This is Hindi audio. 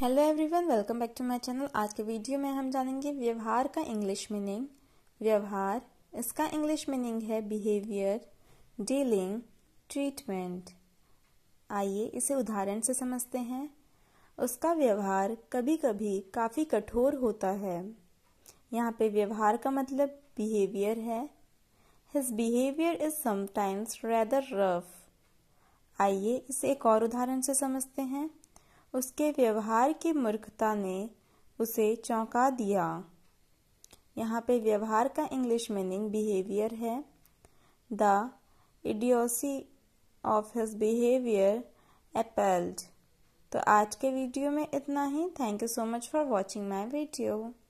hello everyone welcome back to my channel आज के वीडियो में हम जानेंगे व्यवहार का इंग्लिश मीनिंग व्यवहार इसका इंग्लिश मीनिंग है बिहेवियर डीलिंग ट्रीटमेंट आइए इसे उदाहरण से समझते हैं उसका व्यवहार कभी कभी काफ़ी कठोर होता है यहाँ पे व्यवहार का मतलब बिहेवियर है his behaviour is sometimes rather rough आइए इसे एक और उदाहरण से समझते हैं उसके व्यवहार की मूर्खता ने उसे चौंका दिया यहाँ पे व्यवहार का इंग्लिश मीनिंग बिहेवियर है the idiocy of his behaviour appalled तो आज के वीडियो में इतना ही thank you so much for watching my video